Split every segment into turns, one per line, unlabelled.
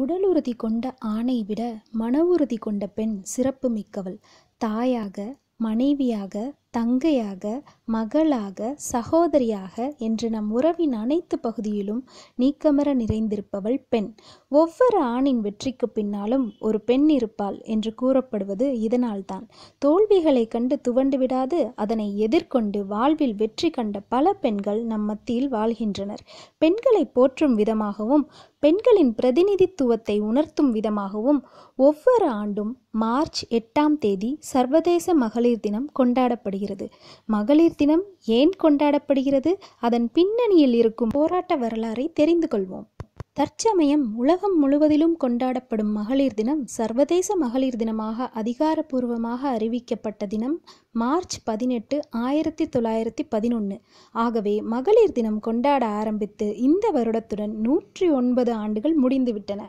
உடல் உறுதி கொண்ட ஆணை விட மன உறுதி கொண்ட பெண் சிறப்பு மிக்கவள் தாயாக மனைவியாக தங்கையாக மகளாக சகோதரியாக என்று நம் உறவின் அனைத்து பகுதியிலும் நீக்கமர நிறைந்திருப்பவள் பெண் ஒவ்வொரு ஆணின் வெற்றிக்கு பின்னாலும் ஒரு பெண் இருப்பாள் என்று கூறப்படுவது இதனால்தான் தோல்விகளை கண்டு துவண்டு விடாது அதனை எதிர்கொண்டு வாழ்வில் வெற்றி கண்ட பல பெண்கள் நம் மத்தியில் வாழ்கின்றனர் பெண்களை போற்றும் விதமாகவும் பெண்களின் பிரதிநிதித்துவத்தை உணர்த்தும் விதமாகவும் ஒவ்வொரு ஆண்டும் மார்ச் எட்டாம் தேதி சர்வதேச மகளிர் தினம் கொண்டாடப்படுகிறது கொண்டாடப்படுகிறது மகளிர் தினம் ஏன் கொண்டாடப்படுகிறது அதன் பின்னணியில் இருக்கும் போராட்ட வரலாறை தெரிந்து கொள்வோம் தற்சமயம் உலகம் முழுவதிலும் கொண்டாடப்படும் மகளிர் தினம் சர்வதேச மகளிர் தினமாக அதிகாரப்பூர்வமாக அறிவிக்கப்பட்ட தினம் மார்ச் பதினெட்டு ஆயிரத்தி தொள்ளாயிரத்தி பதினொன்று ஆகவே மகளிர் தினம் கொண்டாட ஆரம்பித்து இந்த வருடத்துடன் நூற்றி ஒன்பது ஆண்டுகள் முடிந்துவிட்டன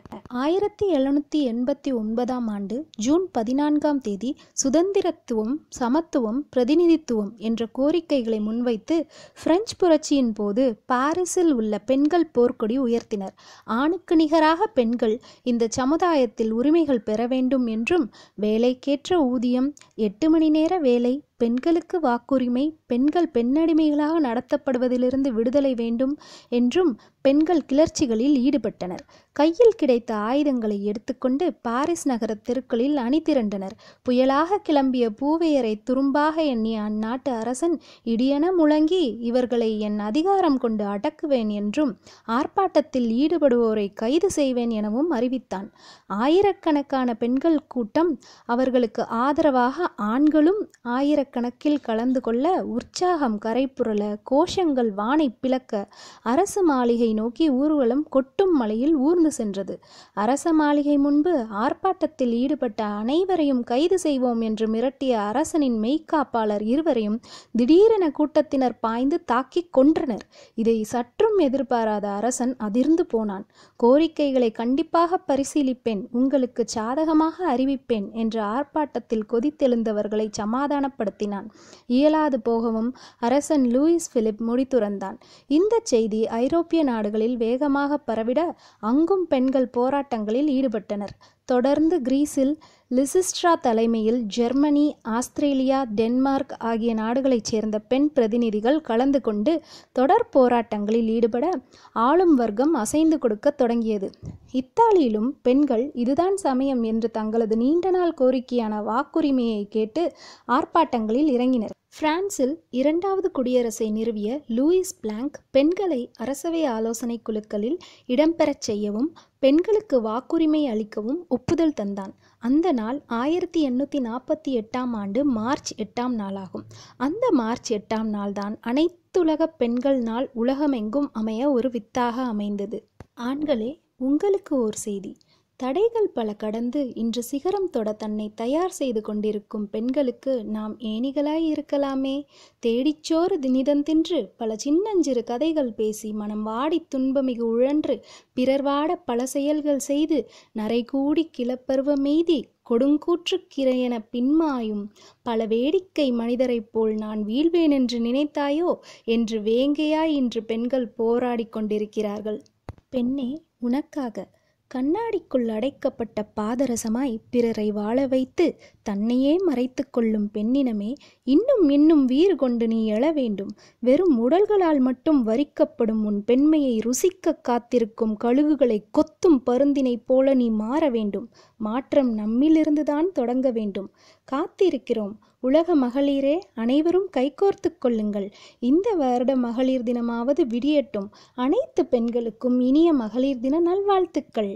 ஆயிரத்தி எழுநூற்றி எண்பத்தி ஒன்பதாம் ஆண்டு ஜூன் பதினான்காம் தேதி சுதந்திரத்துவம் சமத்துவம் பிரதிநிதித்துவம் என்ற கோரிக்கைகளை முன்வைத்து பிரெஞ்சு புரட்சியின் போது பாரிஸில் உள்ள பெண்கள் போர்க்கொடி உயர்த்தினர் ஆணுக்கு நிகராக பெண்கள் இந்த சமுதாயத்தில் உரிமைகள் பெற வேண்டும் என்றும் வேலைக்கேற்ற ஊதியம் எட்டு மணி நேர வேலை பெண்களுக்கு வாக்குரிமை பெண்கள் பெண்ணடிமைகளாக நடத்தப்படுவதிலிருந்து விடுதலை வேண்டும் என்றும் பெண்கள் கிளர்ச்சிகளில் ஈடுபட்டனர் கையில் கிடைத்த ஆயுதங்களை எடுத்துக்கொண்டு பாரிஸ் நகர தெருக்களில் அணிதிரண்டனர் புயலாக கிளம்பிய பூவையரை துரும்பாக எண்ணிய அந்நாட்டு அரசன் இடியென முழங்கி இவர்களை என் அதிகாரம் கொண்டு அடக்குவேன் என்றும் ஆர்ப்பாட்டத்தில் ஈடுபடுவோரை கைது செய்வேன் எனவும் அறிவித்தான் ஆயிரக்கணக்கான பெண்கள் கூட்டம் அவர்களுக்கு ஆதரவாக ஆண்களும் ஆயிர ஆயிரக்கணக்கில் கலந்து கொள்ள உற்சாகம் கரைப்புரல கோஷங்கள் வானை பிளக்க அரசு மாளிகை நோக்கி ஊர்வலம் கொட்டும் மலையில் ஊர்ந்து சென்றது அரச மாளிகை முன்பு ஆர்ப்பாட்டத்தில் ஈடுபட்ட அனைவரையும் கைது செய்வோம் என்று மிரட்டிய அரசனின் மெய்க்காப்பாளர் இருவரையும் திடீரென கூட்டத்தினர் பாய்ந்து தாக்கி கொன்றனர் இதை சற்றும் எதிர்பாராத அரசன் அதிர்ந்து போனான் கோரிக்கைகளை கண்டிப்பாக பரிசீலிப்பேன் உங்களுக்கு சாதகமாக அறிவிப்பேன் என்று ஆர்ப்பாட்டத்தில் கொதித்தெழுந்தவர்களை சமாதானப்படுத்த நடத்தினான் இயலாது போகவும் அரசன் லூயிஸ் பிலிப் முடித்துறந்தான் இந்த செய்தி ஐரோப்பிய நாடுகளில் வேகமாக பரவிட அங்கும் பெண்கள் போராட்டங்களில் ஈடுபட்டனர் தொடர்ந்து கிரீஸில் லிசிஸ்ட்ரா தலைமையில் ஜெர்மனி ஆஸ்திரேலியா டென்மார்க் ஆகிய நாடுகளைச் சேர்ந்த பெண் பிரதிநிதிகள் கலந்து கொண்டு தொடர் போராட்டங்களில் ஈடுபட ஆளும் வர்க்கம் அசைந்து கொடுக்க தொடங்கியது இத்தாலியிலும் பெண்கள் இதுதான் சமயம் என்று தங்களது நீண்ட நாள் கோரிக்கையான வாக்குரிமையை கேட்டு ஆர்ப்பாட்டங்களில் இறங்கினர் பிரான்சில் இரண்டாவது குடியரசை நிறுவிய லூயிஸ் பிளாங்க் பெண்களை அரசவை ஆலோசனை குழுக்களில் இடம்பெறச் செய்யவும் பெண்களுக்கு வாக்குரிமை அளிக்கவும் ஒப்புதல் தந்தான் அந்த நாள் ஆயிரத்தி எண்ணூற்றி நாற்பத்தி எட்டாம் ஆண்டு மார்ச் எட்டாம் நாளாகும் அந்த மார்ச் எட்டாம் நாள்தான் அனைத்துலக பெண்கள் நாள் உலகமெங்கும் அமைய ஒரு வித்தாக அமைந்தது ஆண்களே உங்களுக்கு ஒரு செய்தி தடைகள் பல கடந்து இன்று சிகரம் தொட தன்னை தயார் செய்து கொண்டிருக்கும் பெண்களுக்கு நாம் ஏணிகளாய் இருக்கலாமே தேடிச்சோறு தினிதம் தின்று பல சின்னஞ்சிறு கதைகள் பேசி மனம் வாடி துன்பமிகு உழன்று பிறர் வாட பல செயல்கள் செய்து நரைகூடி கிளப்பருவ மீதி கொடுங்கூற்றுக்கிரையென பின்மாயும் பல வேடிக்கை மனிதரைப் போல் நான் வீழ்வேன் என்று நினைத்தாயோ என்று வேங்கையாய் இன்று பெண்கள் போராடி கொண்டிருக்கிறார்கள் பெண்ணே உனக்காக கண்ணாடிக்குள் அடைக்கப்பட்ட பாதரசமாய் பிறரை வாழ வைத்து தன்னையே மறைத்து கொள்ளும் பெண்ணினமே இன்னும் இன்னும் வீறு கொண்டு நீ எழ வேண்டும் வெறும் உடல்களால் மட்டும் வரிக்கப்படும் உன் பெண்மையை ருசிக்க காத்திருக்கும் கழுகுகளை கொத்தும் பருந்தினைப் போல நீ மாற வேண்டும் மாற்றம் நம்மிலிருந்துதான் தொடங்க வேண்டும் காத்திருக்கிறோம் உலக மகளிரே அனைவரும் கைகோர்த்து கொள்ளுங்கள் இந்த வருட மகளிர் தினமாவது விடியட்டும் அனைத்து பெண்களுக்கும் இனிய மகளிர் தின நல்வாழ்த்துக்கள்